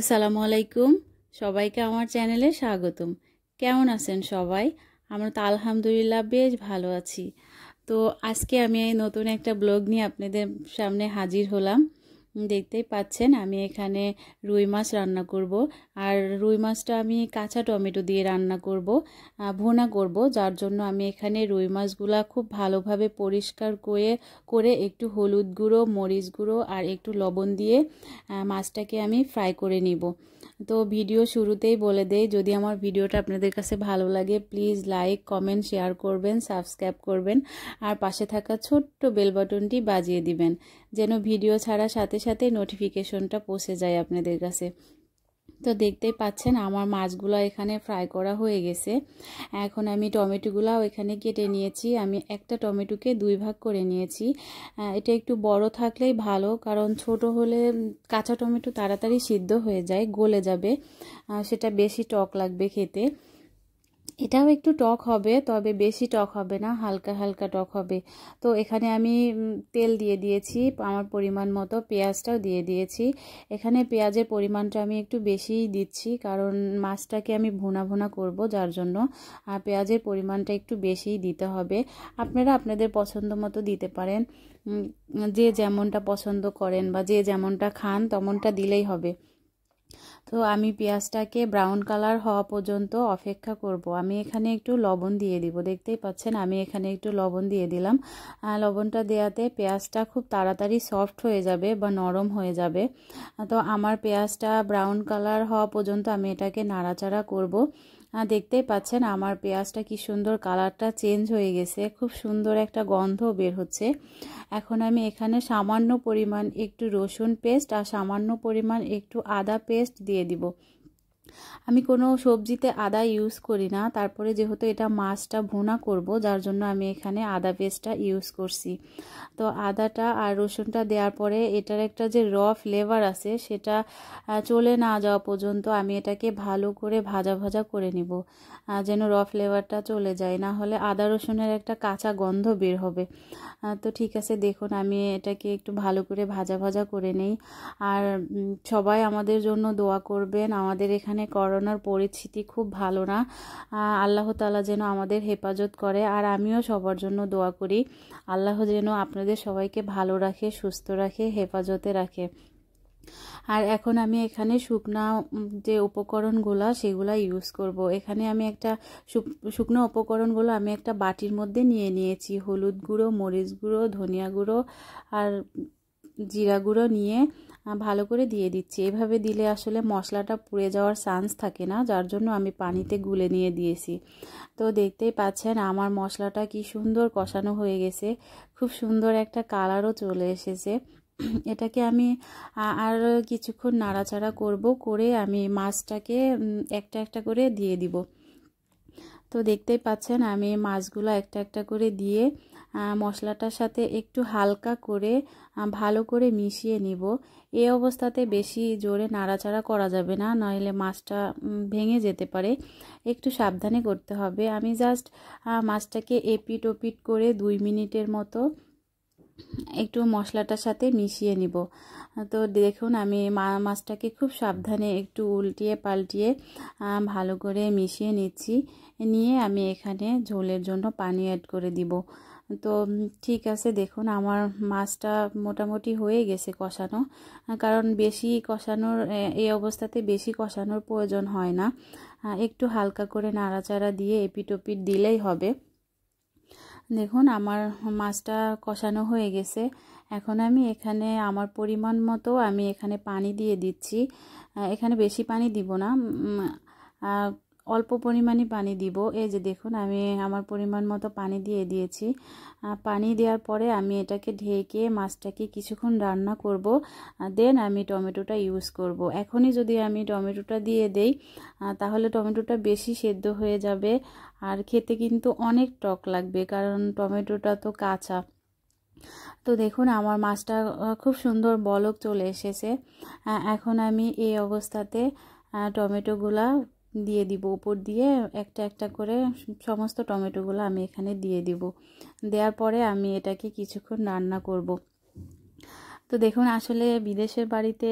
আসসালামু আলাইকুম সবাইকে আমার চ্যানেলে স্বাগতম কেমন আছেন সবাই আমরা তো আলহামদুলিল্লাহ বেশ ভালো আছি তো আজকে আমি নতুন একটা ব্লগ নিয়ে আপনাদের সামনে হাজির হলাম দেখতেই পাচ্ছেন আমি এখানে রুই মাছ রান্না করব আর রুই মাছটা আমি কাঁচা টমেটো দিয়ে রান্না করব ভোনা করব যার জন্য আমি এখানে রুই মাছগুলা খুব ভালোভাবে পরিষ্কার করে করে একটু হলুদ গুঁড়ো মরিচ গুঁড়ো আর একটু লবণ দিয়ে মাছটাকে আমি ফ্রাই করে নিব তো ভিডিও শুরুতেই বলে দেই যদি আমার ভিডিওটা আপনাদের কাছে ভালো লাগে প্লিজ লাইক কমেন্ট শেয়ার করবেন সাবস্ক্রাইব করবেন আর পাশে থাকা ছোট্ট বেল বাটনটি বাজিয়ে দিবেন যেন ভিডিও ছাড়া সাথে সাথে নোটিফিকেশনটা পৌঁছে যায় আপনাদের কাছে তো দেখতেই পাচ্ছেন আমার মাছগুলো এখানে ফ্রাই করা হয়ে গেছে এখন আমি টমেটোগুলো এখানে কেটে নিয়েছি আমি একটা টমেটোকে দুই ভাগ করে নিয়েছি এটা একটু বড় থাকলেই ভালো কারণ ছোট হলে কাঁচা টমেটো তাড়াতাড়ি সিদ্ধ হয়ে যায় গলে যাবে সেটা বেশি টক লাগবে খেতে এটাও একটু টক হবে তবে বেশি টক হবে না হালকা হালকা টক হবে তো এখানে আমি তেল দিয়ে দিয়েছি আমার পরিমাণ মতো পেঁয়াজটাও দিয়ে দিয়েছি এখানে পেঁয়াজের পরিমাণটা আমি একটু বেশিই দিচ্ছি কারণ মাছটাকে আমি ভুনা ভুনা করব যার জন্য আর পেঁয়াজের পরিমাণটা একটু বেশিই দিতে হবে আপনারা আপনাদের পছন্দ মতো দিতে পারেন যে যেমনটা পছন্দ করেন বা যে যেমনটা খান তেমনটা দিলেই হবে তো আমি পেঁয়াজটাকে ব্রাউন কালার হওয়া পর্যন্ত অপেক্ষা করব আমি এখানে একটু লবণ দিয়ে দিব দেখতেই পাচ্ছেন আমি এখানে একটু লবণ দিয়ে দিলাম লবণটা দেওয়াতে পেঁয়াজটা খুব তাড়াতাড়ি সফট হয়ে যাবে বা নরম হয়ে যাবে তো আমার পেঁয়াজটা ব্রাউন কালার হওয়া পর্যন্ত আমি এটাকে নাড়াচাড়া করব দেখতেই পাচ্ছেন আমার পেঁয়াজটা কি সুন্দর কালারটা চেঞ্জ হয়ে গেছে খুব সুন্দর একটা গন্ধ বের হচ্ছে এখন আমি এখানে সামান্য পরিমাণ একটু রসুন পেস্ট আর সামান্য পরিমাণ একটু আদা পেস্ট দিয়ে দিব আমি কোনো সবজিতে আদা ইউজ করি না তারপরে যেহেতু এটা মাছটা ভুনা করব যার জন্য আমি এখানে আদা পেস্টটা ইউজ করছি তো আদাটা আর রসুনটা দেওয়ার পরে এটার একটা যে র ফ্লেভার আছে সেটা চলে না যাওয়া পর্যন্ত আমি এটাকে ভালো করে ভাজা ভাজা করে নিব যেন র ফ্লেভারটা চলে যায় না হলে আদা রসুনের একটা কাঁচা গন্ধ বের হবে তো ঠিক আছে দেখুন আমি এটাকে একটু ভালো করে ভাজা ভাজা করে নেই আর সবাই আমাদের জন্য দোয়া করবেন আমাদের এখানে এখানে করোনার পরিস্থিতি খুব ভালো না আল্লাহ তালা যেন আমাদের হেফাজত করে আর আমিও সবার জন্য দোয়া করি আল্লাহ যেন আপনাদের সবাইকে ভালো রাখে সুস্থ রাখে হেফাজতে রাখে আর এখন আমি এখানে শুকনা যে উপকরণগুলো সেগুলো ইউজ করব এখানে আমি একটা শুকনো উপকরণগুলো আমি একটা বাটির মধ্যে নিয়ে নিয়েছি হলুদ গুঁড়ো মরিচ গুঁড়ো ধনিয়া গুঁড়ো আর জিরা গুঁড়ো নিয়ে ভালো করে দিয়ে দিচ্ছি এভাবে দিলে আসলে মশলাটা পুড়ে যাওয়ার চান্স থাকে না যার জন্য আমি পানিতে গুলে নিয়ে দিয়েছি তো দেখতেই পাচ্ছেন আমার মশলাটা কি সুন্দর কষানো হয়ে গেছে খুব সুন্দর একটা কালারও চলে এসেছে এটাকে আমি আর কিছুক্ষণ নাড়াচাড়া করব করে আমি মাছটাকে একটা একটা করে দিয়ে দিব তো দেখতেই পাচ্ছেন আমি মাছগুলো একটা একটা করে দিয়ে মশলাটার সাথে একটু হালকা করে ভালো করে মিশিয়ে নিব এ অবস্থাতে বেশি জোরে নাড়াচাড়া করা যাবে না নইলে মাছটা ভেঙে যেতে পারে একটু সাবধানে করতে হবে আমি জাস্ট মাছটাকে এপিট ওপিট করে দুই মিনিটের মতো একটু মশলাটার সাথে মিশিয়ে নিব তো দেখুন আমি মাছটাকে খুব সাবধানে একটু উল্টিয়ে পাল্টিয়ে ভালো করে মিশিয়ে নিচ্ছি নিয়ে আমি এখানে ঝোলের জন্য পানি অ্যাড করে দিব তো ঠিক আছে দেখুন আমার মাছটা মোটামুটি হয়ে গেছে কষানো কারণ বেশি কষানোর এই অবস্থাতে বেশি কষানোর প্রয়োজন হয় না একটু হালকা করে নাড়াচাড়া দিয়ে এপিটোপিট দিলেই হবে দেখুন আমার মাছটা কষানো হয়ে গেছে এখন আমি এখানে আমার পরিমাণ মতো আমি এখানে পানি দিয়ে দিচ্ছি এখানে বেশি পানি দিব না অল্প পরিমাণে পানি দিব এই যে দেখুন আমি আমার পরিমাণ মতো পানি দিয়ে দিয়েছি পানি দেওয়ার পরে আমি এটাকে ঢেকে মাছটাকে কিছুক্ষণ রান্না করব দেন আমি টমেটোটা ইউজ করব। এখনই যদি আমি টমেটোটা দিয়ে দেই তাহলে টমেটোটা বেশি সেদ্ধ হয়ে যাবে আর খেতে কিন্তু অনেক টক লাগবে কারণ টমেটোটা তো কাঁচা তো দেখুন আমার মাছটা খুব সুন্দর বলক চলে এসেছে এখন আমি এই অবস্থাতে টমেটোগুলা দিয়ে দিব উপর দিয়ে একটা একটা করে সমস্ত টমেটোগুলো আমি এখানে দিয়ে দিব দেওয়ার পরে আমি এটাকে কিছুক্ষণ রান্না করব। তো দেখুন আসলে বিদেশের বাড়িতে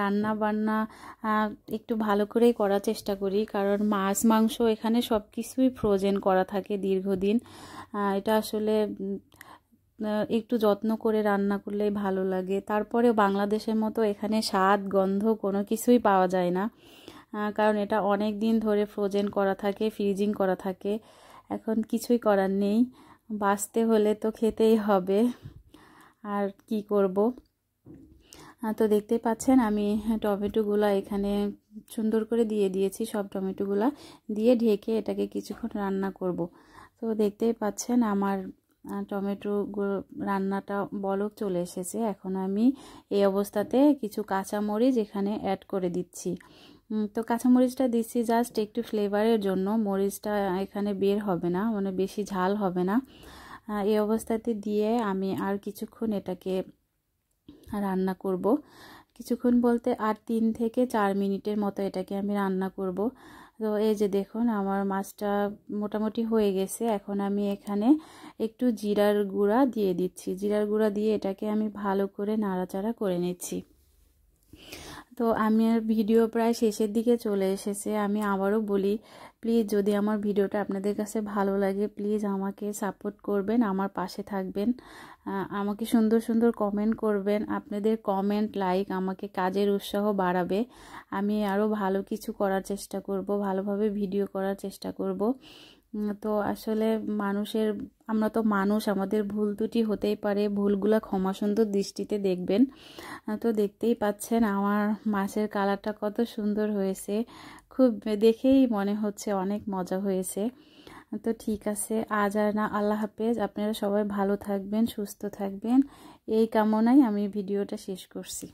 রান্না বান্না একটু ভালো করেই করার চেষ্টা করি কারণ মাছ মাংস এখানে সব কিছুই ফ্রোজেন করা থাকে দীর্ঘদিন এটা আসলে একটু যত্ন করে রান্না করলেই ভালো লাগে তারপরে বাংলাদেশের মতো এখানে স্বাদ গন্ধ কোনো কিছুই পাওয়া যায় না কারণ এটা অনেক দিন ধরে ফ্রোজেন করা থাকে ফ্রিজিং করা থাকে এখন কিছুই করার নেই বাঁচতে হলে তো খেতেই হবে আর কি করব তো দেখতে পাচ্ছেন আমি টমেটোগুলো এখানে সুন্দর করে দিয়ে দিয়েছি সব টমেটোগুলো দিয়ে ঢেকে এটাকে কিছুক্ষণ রান্না করব তো দেখতেই পাচ্ছেন আমার টমেটো রান্নাটা বলক চলে এসেছে এখন আমি এই অবস্থাতে কিছু কাঁচামরিচ এখানে অ্যাড করে দিচ্ছি তো কাঁচামরিচটা দিচ্ছি জাস্ট একটু ফ্লেভারের জন্য মরিচটা এখানে বের হবে না মানে বেশি ঝাল হবে না এই অবস্থাতে দিয়ে আমি আর কিছুক্ষণ এটাকে রান্না করব কিছুক্ষণ বলতে আর তিন থেকে চার মিনিটের মতো এটাকে আমি রান্না করব তো এই যে দেখুন আমার মাছটা মোটামুটি হয়ে গেছে এখন আমি এখানে একটু জিরার গুঁড়া দিয়ে দিচ্ছি জিরার গুঁড়া দিয়ে এটাকে আমি ভালো করে নাড়াচাড়া করে নিচ্ছি তো আমি আর ভিডিও প্রায় শেষের দিকে চলে এসেছে আমি আবারও বলি প্লিজ যদি আমার ভিডিওটা আপনাদের কাছে ভালো লাগে প্লিজ আমাকে সাপোর্ট করবেন আমার পাশে থাকবেন আমাকে সুন্দর সুন্দর কমেন্ট করবেন আপনাদের কমেন্ট লাইক আমাকে কাজের উৎসাহ বাড়াবে আমি আরও ভালো কিছু করার চেষ্টা করব ভালোভাবে ভিডিও করার চেষ্টা করব তো আসলে মানুষের আমরা তো মানুষ আমাদের ভুল দুটি হতেই পারে ভুলগুলো সুন্দর দৃষ্টিতে দেখবেন তো দেখতেই পাচ্ছেন আমার মাছের কালারটা কত সুন্দর হয়েছে খুব দেখেই মনে হচ্ছে অনেক মজা হয়েছে তো ঠিক আছে আজ আর না আল্লাহ হাফেজ আপনারা সবাই ভালো থাকবেন সুস্থ থাকবেন এই কামনায় আমি ভিডিওটা শেষ করছি